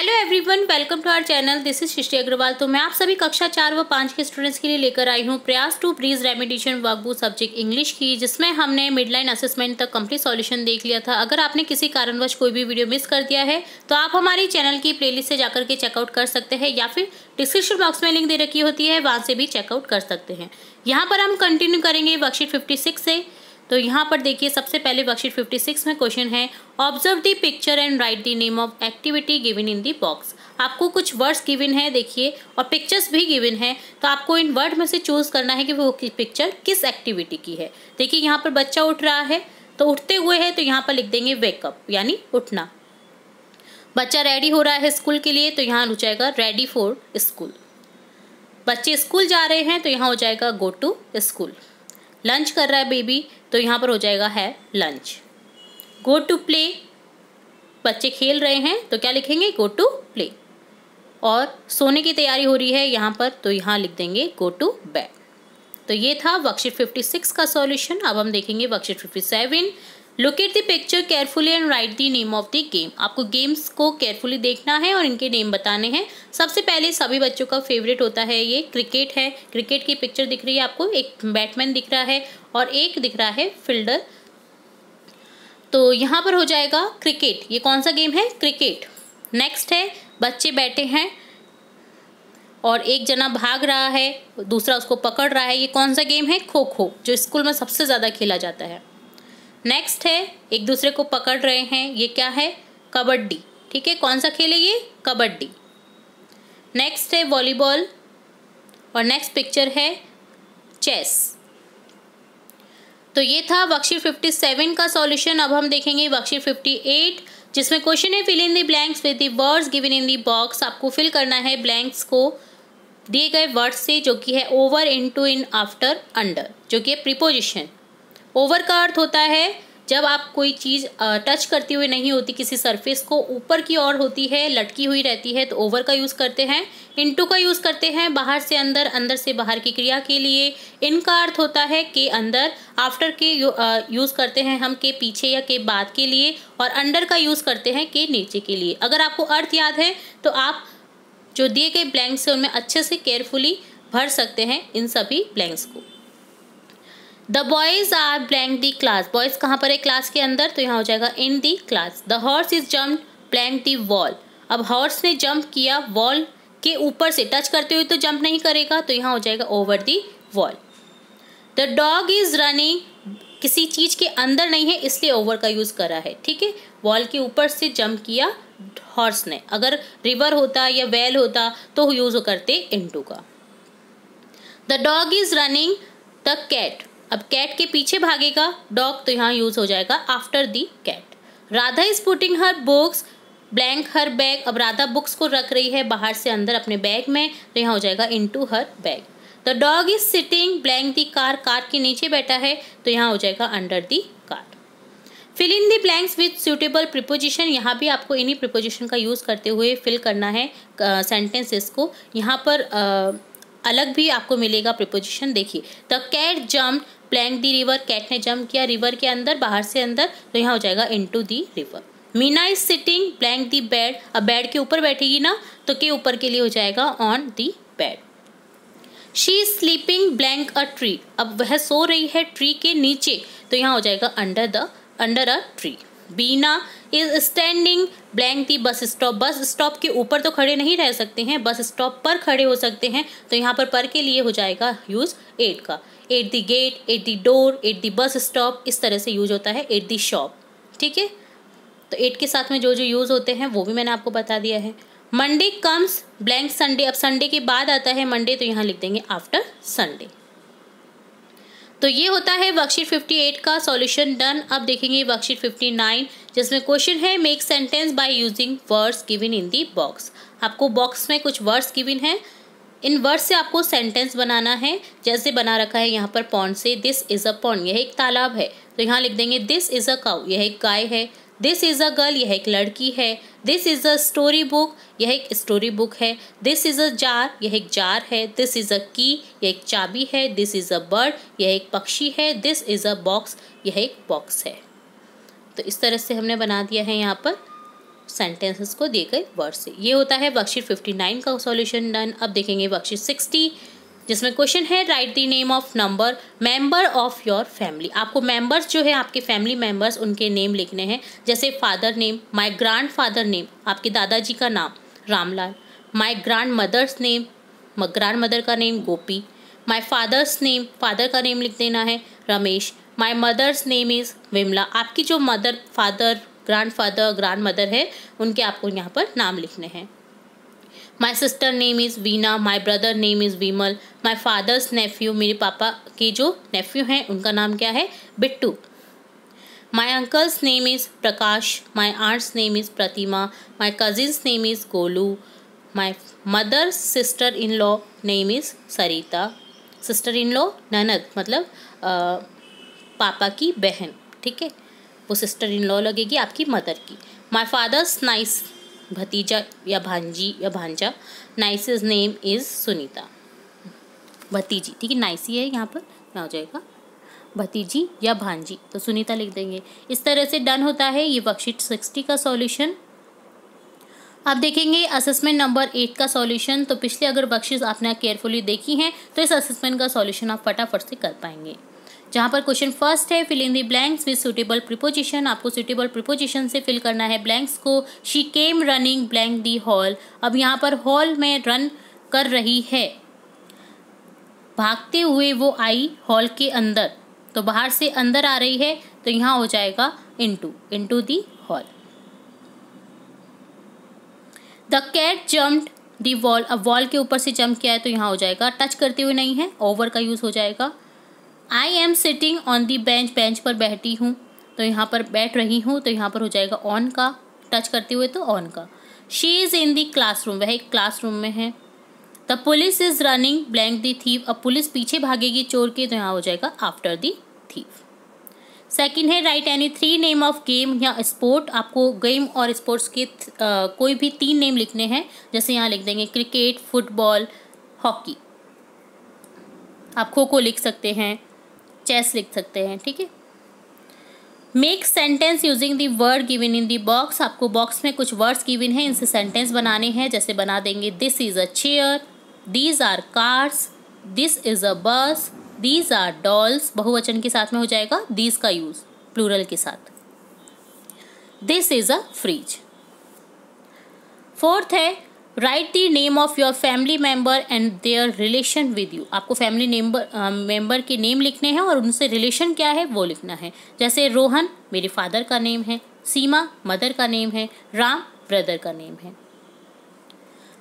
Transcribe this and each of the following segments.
hello everyone welcome to our channel this is Shishti Agarwal तो मैं आप सभी कक्षा चार व पाँच के स्टूडेंट्स के लिए लेकर आई हूँ Prayas two pre remediation workbook subject English की जिसमें हमने मिडलाइन असेसमेंट तक कंप्लीट सॉल्यूशन देख लिया था अगर आपने किसी कारणवश कोई भी वीडियो मिस कर दिया है तो आप हमारे चैनल की प्ले से जाकर के चेकआउट कर सकते हैं या फिर डिस्क्रिप्शन बॉक्स में लिंक दे रखी होती है वहाँ से भी चेकआउट कर सकते हैं यहाँ पर हम कंटिन्यू करेंगे वर्कशीट फिफ्टी से तो यहाँ पर देखिए सबसे पहले वर्कशीट 56 में क्वेश्चन है observe the picture and write the name of activity given in the box आपको कुछ वर्ड्स गिवन है देखिए और पिक्चर्स भी गिवन है तो आपको इन वर्ड में से चूज़ करना है कि वो पिक्चर किस एक्टिविटी की है देखिए यहाँ पर बच्चा उठ रहा है तो उठते हुए है तो यहाँ पर लिख देंगे वेकअप यानी उठना बच्चा रेडी हो रहा है स्कूल के लिए तो यहाँ हो जाएगा रेडी फॉर स्कूल बच्चे स्कूल जा रहे हैं तो यहाँ हो जाएगा गो टू स्कूल लंच कर रहा है बेबी तो यहाँ पर हो जाएगा है लंच गो टू प्ले बच्चे खेल रहे हैं तो क्या लिखेंगे गो टू प्ले और सोने की तैयारी हो रही है यहाँ पर तो यहाँ लिख देंगे गो टू बेड तो ये था वर्कशीट 56 का सॉल्यूशन अब हम देखेंगे worksheet 57 locate the picture carefully and write the name of the game आपको गेम्स को केयरफुली देखना है और इनके नेम बताने हैं सबसे पहले सभी बच्चों का फेवरेट होता है ये क्रिकेट है क्रिकेट की पिक्चर दिख रही है आपको एक बैटमैन दिख रहा है और एक दिख रहा है फील्डर तो यहाँ पर हो जाएगा क्रिकेट ये कौन सा गेम है क्रिकेट नेक्स्ट है बच्चे बैठे हैं और एक जना भाग रहा है दूसरा उसको पकड़ रहा है ये कौन सा गेम है खो खो जो स्कूल में सबसे ज़्यादा खेला जाता है नेक्स्ट है एक दूसरे को पकड़ रहे हैं ये क्या है कबड्डी ठीक है कौन सा खेल है ये कबड्डी नेक्स्ट है वॉलीबॉल और नेक्स्ट पिक्चर है चेस तो ये था बक्शी 57 का सॉल्यूशन अब हम देखेंगे बक्शी 58 जिसमें क्वेश्चन है fill in the blanks with the words given in the box आपको फिल करना है ब्लैंक्स को दिए गए वर्ड्स से जो कि है over into in after under जो कि है प्रिपोजिशन ओवर का अर्थ होता है जब आप कोई चीज़ टच करती हुई नहीं होती किसी सरफेस को ऊपर की ओर होती है लटकी हुई रहती है तो ओवर का यूज़ करते हैं इनटू का यूज़ करते हैं बाहर से अंदर अंदर से बाहर की क्रिया के लिए इनका अर्थ होता है के अंदर आफ्टर के यूज़ करते हैं हम के पीछे या के बाद के लिए और अंडर का यूज़ करते हैं के नीचे के लिए अगर आपको अर्थ याद है तो आप जो दिए गए ब्लैंक्स हैं उनमें अच्छे से केयरफुली भर सकते हैं इन सभी ब्लैंक्स को the boys are blank the class boys कहाँ पर है क्लास के अंदर तो यहाँ हो जाएगा in the class the horse is jump blank the wall अब हॉर्स ने जम्प किया वॉल के ऊपर से टच करते हुए तो जंप नहीं करेगा तो यहाँ हो जाएगा over the wall the dog is running किसी चीज़ के अंदर नहीं है इसलिए ओवर का यूज़ करा है ठीक है वॉल के ऊपर से जंप किया हॉर्स ने अगर रिवर होता या वेल होता तो यूज़ करते इंटू का the dog is running the cat अब कैट के पीछे भागेगा डॉग तो यहाँ यूज हो जाएगा after the cat Radha is putting her books blank her bag अब राधा बुक्स को रख रही है बाहर से अंदर अपने बैग में तो यहाँ हो जाएगा to her bag the dog is sitting blank the car car के नीचे बैठा है तो यहाँ हो जाएगा under the car fill in the blanks with suitable preposition यहाँ भी आपको इन्हीं प्रिपोजिशन का यूज़ करते हुए फिल करना है सेंटेंसेस को यहाँ पर अलग भी आपको मिलेगा प्रिपोजिशन देखिए the cat jump blank the river cat ने जम्प किया रिवर के अंदर बाहर से अंदर तो यहाँ हो जाएगा into the river Meena is sitting blank the bed अब बेड के ऊपर बैठेगी ना तो के ऊपर के लिए हो जाएगा on the bed she is sleeping blank a tree अब वह सो रही है ट्री के नीचे तो यहाँ हो जाएगा under the under a tree Beena is standing blank the bus stop bus stop के ऊपर तो खड़े नहीं रह सकते हैं बस स्टॉप पर खड़े हो सकते हैं तो यहाँ पर पर के लिए हो जाएगा यूज़ एट का at the gate at the door at the bus stop इस तरह से यूज होता है एट दी शॉप ठीक है तो एट के साथ में जो जो यूज़ होते हैं वो भी मैंने आपको बता दिया है मंडे कम्स ब्लैंक संडे अब संडे के बाद आता है मंडे तो यहाँ लिख देंगे आफ्टर संडे तो ये होता है वर्कशीट 58 का सॉल्यूशन डन अब देखेंगे वर्कशीट 59 जिसमें क्वेश्चन है make sentence by using words given in the box आपको बॉक्स में कुछ वर्ड्स गिवन है इन वर्ड से आपको सेंटेंस बनाना है जैसे बना रखा है यहाँ पर पॉन्ड से दिस इज़ अ पॉन्ड यह एक तालाब है तो यहाँ लिख देंगे दिस इज़ अ काउ यह एक गाय है दिस इज़ अ गर्ल यह एक लड़की है this is a story book यह एक स्टोरी बुक है दिस इज़ अ जार यह एक जार है दिस इज़ अ की यह एक चाबी है दिस इज़ अ बर्ड यह एक पक्षी है दिस इज़ अ बॉक्स यह एक बॉक्स है तो इस तरह से हमने बना दिया है यहाँ पर सेंटेंसेस को दिए गए वर्ड से ये होता है बख्शीर नाइन का सॉल्यूशन डन अब देखेंगे बख्शीर सिक्सटी जिसमें क्वेश्चन है right the name of number member of your family आपको मेंबर्स जो है आपके फैमिली मेंबर्स उनके नेम लिखने हैं जैसे father name my grand father name आपके दादाजी का नाम Ramlal my grand mother's name grand mother का name Gopi my father's name father का नेम लिख देना है Ramesh my mother's name is Vimla आपकी जो mother father grand father grand mother है उनके आपको यहाँ पर नाम लिखने हैं my sister name is Veena my brother name is Vimal my father's nephew मेरे पापा के जो नेफ्यू हैं उनका नाम क्या है Bittu my uncle's name is Prakash my aunt's name is Pratima my cousin's name is Golu my mother sister in law name is Sarita sister in law ननद मतलब आ, पापा की बहन ठीक है वो सिस्टर इन लॉ लगेगी आपकी मदर की माई फादर्स नाइस भतीजा या भांजी या भांजा नाइसीज नेम इज़ सुनीता भतीजी ठीक है नाइसी है यहाँ पर क्या हो जाएगा भतीजी या भांजी तो सुनीता लिख देंगे इस तरह से डन होता है ये वर्कशीट सिक्सटी का सॉल्यूशन आप देखेंगे असेसमेंट नंबर एट का सॉल्यूशन तो पिछले अगर बख्शिश आपने केयरफुली देखी हैं तो इस असेसमेंट का सॉल्यूशन आप फटाफट से कर पाएंगे जहाँ पर क्वेश्चन फर्स्ट है fill in the blanks with suitable preposition आपको सुटेबल प्रिपोजिशन से फिल करना है ब्लैंक्स को she came running blank the hall अब यहाँ पर हॉल में रन कर रही है भागते हुए वो आई हॉल के अंदर तो बाहर से अंदर आ रही है तो यहाँ हो जाएगा into into the hall the cat jumped the wall अब वॉल के ऊपर से जम्प किया है तो यहाँ हो जाएगा टच करते हुए नहीं है ओवर का यूज़ हो जाएगा I am sitting on the bench bench पर बैठी हूँ तो यहाँ पर बैठ रही हूँ तो यहाँ पर हो जाएगा ऑन का टच करते हुए तो ऑन का she is in the room वह एक क्लास रूम में है the police is running blank the thief अब पुलिस पीछे भागेगी चोर के तो यहाँ हो जाएगा आफ्टर दी थीव सेकेंड है right any three name of game या स्पोर्ट आपको गेम और स्पोर्ट्स के uh, कोई भी तीन नेम लिखने हैं जैसे यहाँ लिख देंगे क्रिकेट फुटबॉल हॉकी आप खो खो लिख सकते हैं चेस लिख सकते हैं ठीक है make sentence using the word given in the box आपको बॉक्स में कुछ वर्ड्स गिवन है इनसे सेंटेंस बनाने हैं जैसे बना देंगे this is a chair these are cars this is a bus these are dolls बहुवचन के साथ में हो जाएगा दीज का यूज़ प्लूरल के साथ this is a fridge fourth है right the name of your family member and their relation with you आपको फैमिली मेम्बर मेम्बर के नेम लिखने हैं और उनसे रिलेशन क्या है वो लिखना है जैसे रोहन मेरे फादर का नेम है सीमा मदर का नेम है राम ब्रदर का नेम है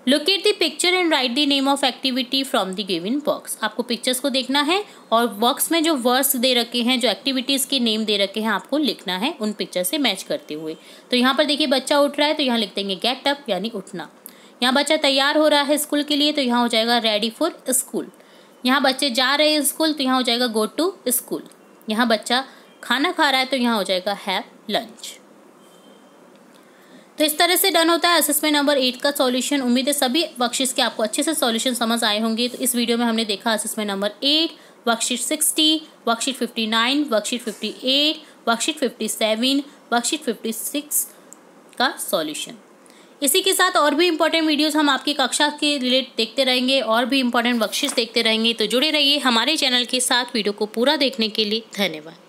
locate the picture and write the name of activity from the given box आपको पिक्चर्स को देखना है और बॉक्स में जो वर्ड्स दे रखे हैं जो एक्टिविटीज़ के नेम दे रखे हैं आपको लिखना है उन पिक्चर से मैच करते हुए तो यहाँ पर देखिए बच्चा उठ रहा है तो यहाँ लिख देंगे गेट अप यानी उठना यहाँ बच्चा तैयार हो रहा है स्कूल के लिए तो यहाँ हो जाएगा रेडी फॉर स्कूल यहाँ बच्चे जा रहे हैं स्कूल तो यहाँ हो जाएगा गो टू स्कूल यहाँ बच्चा खाना खा रहा है तो यहाँ हो जाएगा हैव लंच तो इस तरह से डन होता है असेसमेंट नंबर एट का सॉल्यूशन उम्मीद है सभी बख्शिश के आपको अच्छे से सॉल्यूशन समझ आए होंगे तो इस वीडियो में हमने देखा assessment number eight worksheet sixty worksheet fifty nine worksheet fifty eight worksheet fifty seven worksheet fifty six का सॉल्यूशन इसी के साथ और भी इम्पोर्टेंट वीडियोस हम आपकी कक्षा के रिलेटेड देखते रहेंगे और भी इम्पोर्टेंट बख्शिश देखते रहेंगे तो जुड़े रहिए हमारे चैनल के साथ वीडियो को पूरा देखने के लिए धन्यवाद